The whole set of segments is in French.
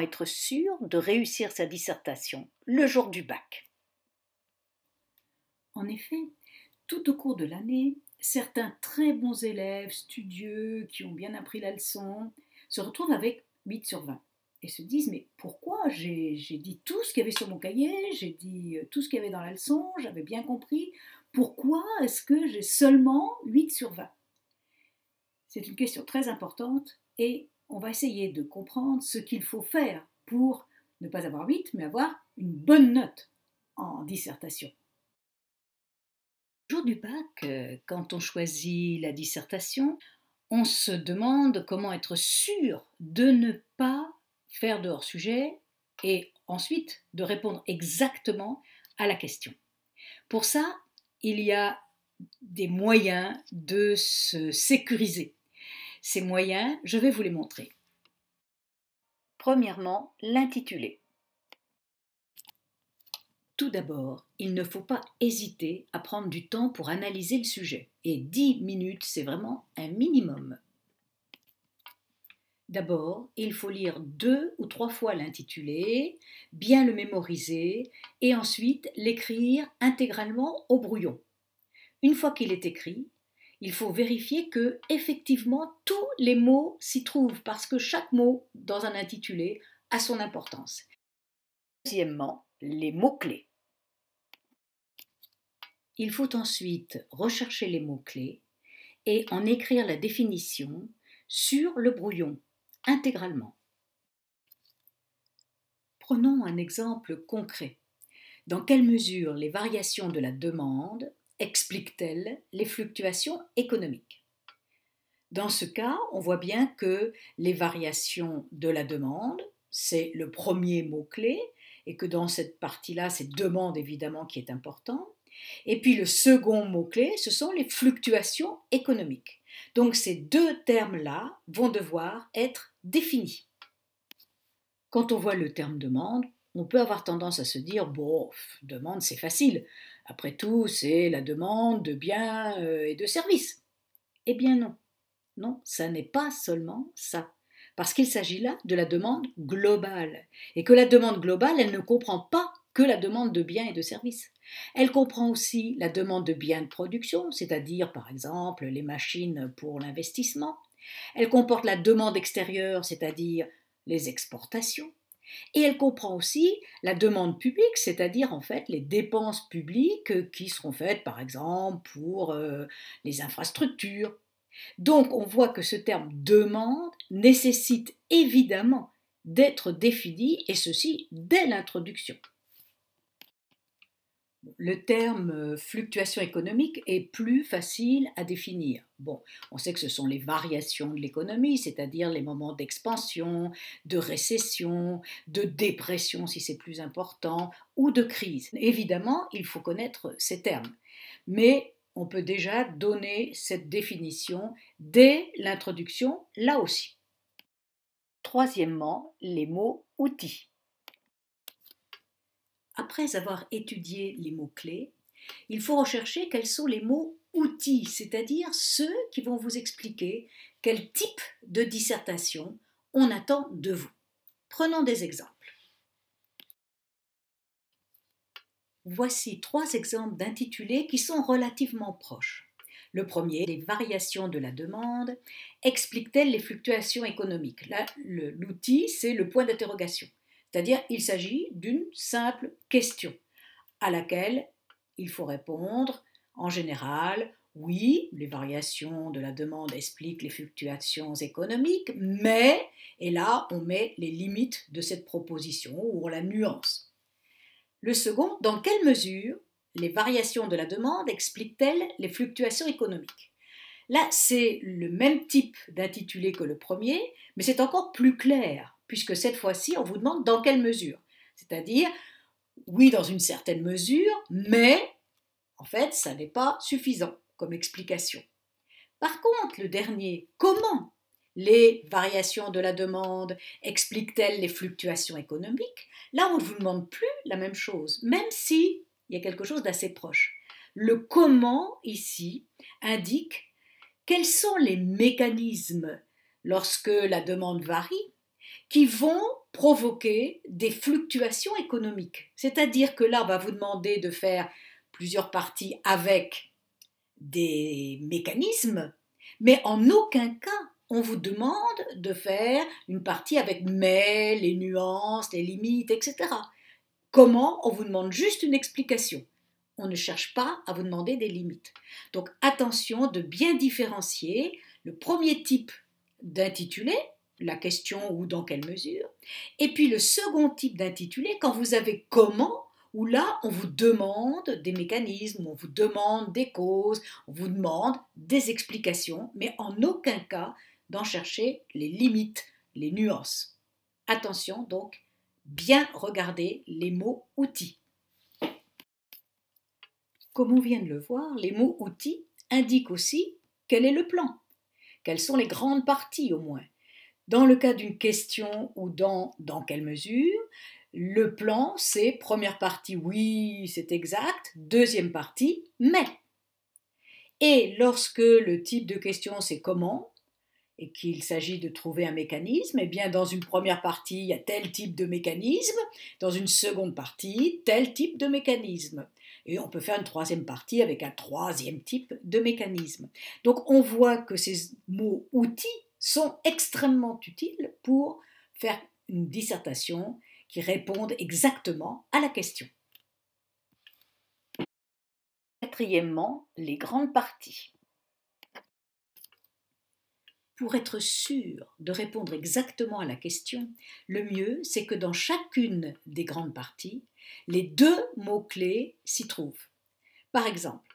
être sûr de réussir sa dissertation le jour du bac. En effet, tout au cours de l'année, certains très bons élèves, studieux, qui ont bien appris la leçon, se retrouvent avec 8 sur 20 et se disent mais pourquoi j'ai dit tout ce qu'il y avait sur mon cahier, j'ai dit euh, tout ce qu'il y avait dans la leçon, j'avais bien compris, pourquoi est-ce que j'ai seulement 8 sur 20 C'est une question très importante et on va essayer de comprendre ce qu'il faut faire pour ne pas avoir 8, mais avoir une bonne note en dissertation. Au jour du bac, quand on choisit la dissertation, on se demande comment être sûr de ne pas faire de hors-sujet et ensuite de répondre exactement à la question. Pour ça, il y a des moyens de se sécuriser ces moyens, je vais vous les montrer. Premièrement, l'intitulé. Tout d'abord, il ne faut pas hésiter à prendre du temps pour analyser le sujet. Et 10 minutes, c'est vraiment un minimum. D'abord, il faut lire deux ou trois fois l'intitulé, bien le mémoriser et ensuite l'écrire intégralement au brouillon. Une fois qu'il est écrit, il faut vérifier que effectivement tous les mots s'y trouvent parce que chaque mot dans un intitulé a son importance. Deuxièmement, les mots-clés. Il faut ensuite rechercher les mots-clés et en écrire la définition sur le brouillon, intégralement. Prenons un exemple concret. Dans quelle mesure les variations de la demande explique-t-elle, les fluctuations économiques. Dans ce cas, on voit bien que les variations de la demande, c'est le premier mot-clé, et que dans cette partie-là, c'est demande évidemment qui est important. Et puis le second mot-clé, ce sont les fluctuations économiques. Donc ces deux termes-là vont devoir être définis. Quand on voit le terme demande, on peut avoir tendance à se dire, bon, demande, c'est facile. Après tout, c'est la demande de biens euh, et de services. Eh bien non, non, ça n'est pas seulement ça. Parce qu'il s'agit là de la demande globale. Et que la demande globale, elle ne comprend pas que la demande de biens et de services. Elle comprend aussi la demande de biens de production, c'est-à-dire par exemple les machines pour l'investissement. Elle comporte la demande extérieure, c'est-à-dire les exportations. Et elle comprend aussi la demande publique, c'est-à-dire en fait les dépenses publiques euh, qui seront faites par exemple pour euh, les infrastructures. Donc on voit que ce terme demande nécessite évidemment d'être défini et ceci dès l'introduction le terme euh, fluctuation économique est plus facile à définir. Bon, on sait que ce sont les variations de l'économie, c'est-à-dire les moments d'expansion, de récession, de dépression si c'est plus important, ou de crise. Évidemment, il faut connaître ces termes. Mais on peut déjà donner cette définition dès l'introduction, là aussi. Troisièmement, les mots outils. Après avoir étudié les mots-clés, il faut rechercher quels sont les mots outils, c'est-à-dire ceux qui vont vous expliquer quel type de dissertation on attend de vous. Prenons des exemples. Voici trois exemples d'intitulés qui sont relativement proches. Le premier, les variations de la demande, explique-t-elle les fluctuations économiques l'outil, c'est le point d'interrogation. C'est-à-dire, il s'agit d'une simple question à laquelle il faut répondre en général oui, les variations de la demande expliquent les fluctuations économiques, mais, et là, on met les limites de cette proposition ou on la nuance. Le second, dans quelle mesure les variations de la demande expliquent-elles les fluctuations économiques Là, c'est le même type d'intitulé que le premier, mais c'est encore plus clair puisque cette fois-ci, on vous demande dans quelle mesure. C'est-à-dire, oui, dans une certaine mesure, mais en fait, ça n'est pas suffisant comme explication. Par contre, le dernier, comment les variations de la demande expliquent-elles les fluctuations économiques Là, on ne vous demande plus la même chose, même si il y a quelque chose d'assez proche. Le comment ici indique quels sont les mécanismes lorsque la demande varie qui vont provoquer des fluctuations économiques. C'est-à-dire que là, on va vous demander de faire plusieurs parties avec des mécanismes, mais en aucun cas on vous demande de faire une partie avec mais, les nuances, les limites, etc. Comment On vous demande juste une explication. On ne cherche pas à vous demander des limites. Donc attention de bien différencier le premier type d'intitulé, la question ou dans quelle mesure. Et puis le second type d'intitulé, quand vous avez comment, où là, on vous demande des mécanismes, on vous demande des causes, on vous demande des explications, mais en aucun cas d'en chercher les limites, les nuances. Attention donc, bien regarder les mots outils. Comme on vient de le voir, les mots outils indiquent aussi quel est le plan, quelles sont les grandes parties au moins dans le cas d'une question ou dans dans quelle mesure, le plan, c'est première partie, oui, c'est exact, deuxième partie, mais. Et lorsque le type de question, c'est comment, et qu'il s'agit de trouver un mécanisme, et eh bien dans une première partie, il y a tel type de mécanisme, dans une seconde partie, tel type de mécanisme. Et on peut faire une troisième partie avec un troisième type de mécanisme. Donc on voit que ces mots outils sont extrêmement utiles pour faire une dissertation qui réponde exactement à la question. Quatrièmement, les grandes parties. Pour être sûr de répondre exactement à la question, le mieux, c'est que dans chacune des grandes parties, les deux mots-clés s'y trouvent. Par exemple,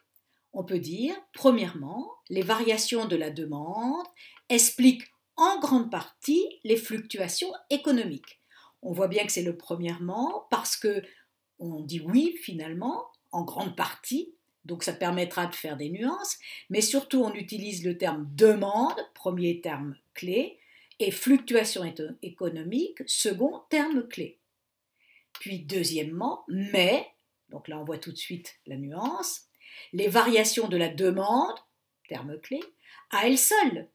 on peut dire, premièrement, les variations de la demande explique en grande partie les fluctuations économiques. On voit bien que c'est le premièrement parce que on dit oui finalement en grande partie, donc ça permettra de faire des nuances, mais surtout on utilise le terme demande, premier terme clé, et fluctuation économique, second terme clé. Puis deuxièmement, mais, donc là on voit tout de suite la nuance, les variations de la demande, terme clé, à elles seules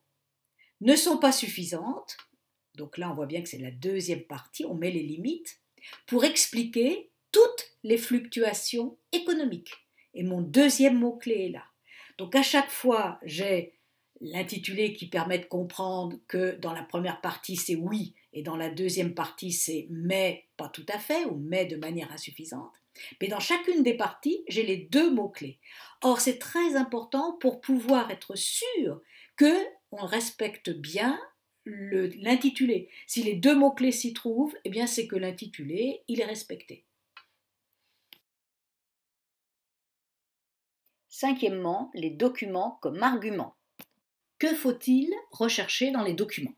ne sont pas suffisantes, donc là on voit bien que c'est la deuxième partie, on met les limites, pour expliquer toutes les fluctuations économiques. Et mon deuxième mot-clé est là. Donc à chaque fois, j'ai l'intitulé qui permet de comprendre que dans la première partie c'est oui et dans la deuxième partie c'est mais pas tout à fait ou mais de manière insuffisante. Mais dans chacune des parties, j'ai les deux mots-clés. Or, c'est très important pour pouvoir être sûr que on respecte bien l'intitulé. si les deux mots-clés s'y trouvent, eh bien c'est que l'intitulé, il est respecté. Cinquièmement, les documents comme arguments. Que faut-il rechercher dans les documents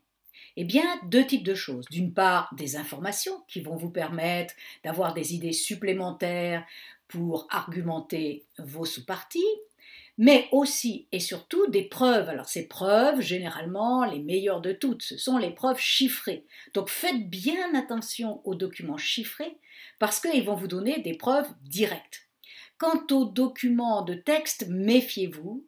eh bien, deux types de choses. D'une part, des informations qui vont vous permettre d'avoir des idées supplémentaires pour argumenter vos sous-parties, mais aussi et surtout des preuves. Alors ces preuves, généralement, les meilleures de toutes, ce sont les preuves chiffrées. Donc faites bien attention aux documents chiffrés parce qu'ils vont vous donner des preuves directes. Quant aux documents de texte, méfiez-vous.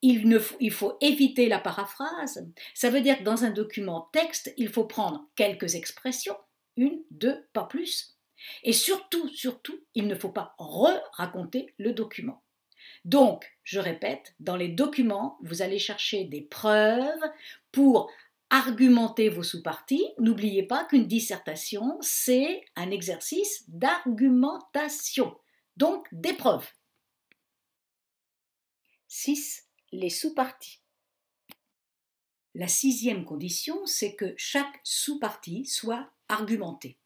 Il, faut, il faut éviter la paraphrase. Ça veut dire que dans un document texte, il faut prendre quelques expressions, une, deux, pas plus. Et surtout, surtout, il ne faut pas re-raconter le document. Donc, je répète, dans les documents, vous allez chercher des preuves pour argumenter vos sous-parties. N'oubliez pas qu'une dissertation, c'est un exercice d'argumentation, donc des preuves. 6. Les sous-parties. La sixième condition, c'est que chaque sous-partie soit argumentée.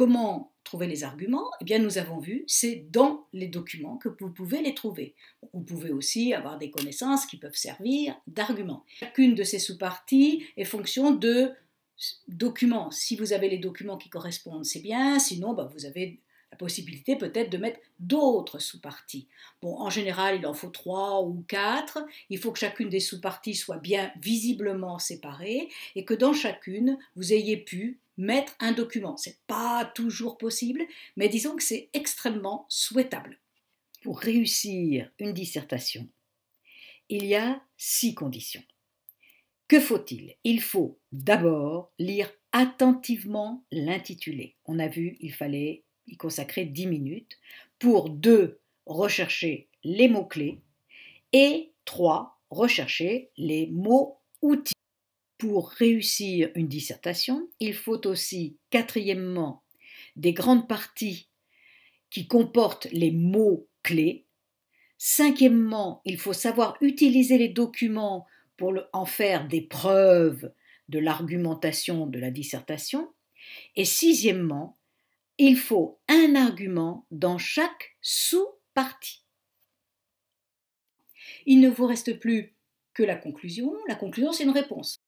Comment trouver les arguments Eh bien, nous avons vu, c'est dans les documents que vous pouvez les trouver. Vous pouvez aussi avoir des connaissances qui peuvent servir d'arguments. Chacune de ces sous-parties est fonction de documents. Si vous avez les documents qui correspondent, c'est bien. Sinon, bah, vous avez la possibilité peut-être de mettre d'autres sous-parties. Bon, en général, il en faut trois ou quatre. Il faut que chacune des sous-parties soit bien visiblement séparée et que dans chacune, vous ayez pu mettre un document. C'est pas toujours possible, mais disons que c'est extrêmement souhaitable. Pour réussir une dissertation, il y a six conditions. Que faut-il Il faut d'abord lire attentivement l'intitulé. On a vu, il fallait y consacrer dix minutes. Pour deux, rechercher les mots-clés. Et trois, rechercher les mots-outils pour réussir une dissertation, il faut aussi, quatrièmement, des grandes parties qui comportent les mots clés. Cinquièmement, il faut savoir utiliser les documents pour en faire des preuves de l'argumentation de la dissertation. Et sixièmement, il faut un argument dans chaque sous-partie. Il ne vous reste plus que la conclusion. La conclusion, c'est une réponse.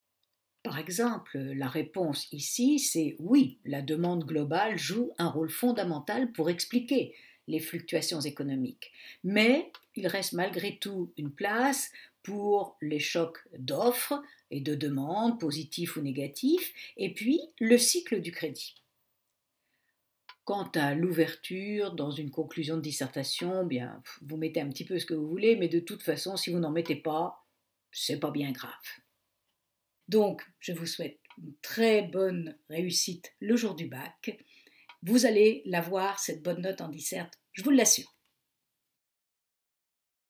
Par exemple, la réponse ici, c'est oui, la demande globale joue un rôle fondamental pour expliquer les fluctuations économiques. Mais il reste malgré tout une place pour les chocs d'offres et de demandes, positifs ou négatifs, et puis le cycle du crédit. Quant à l'ouverture dans une conclusion de dissertation, bien, vous mettez un petit peu ce que vous voulez, mais de toute façon, si vous n'en mettez pas, c'est pas bien grave. Donc, je vous souhaite une très bonne réussite le jour du bac. Vous allez l'avoir, cette bonne note en disserte, je vous l'assure.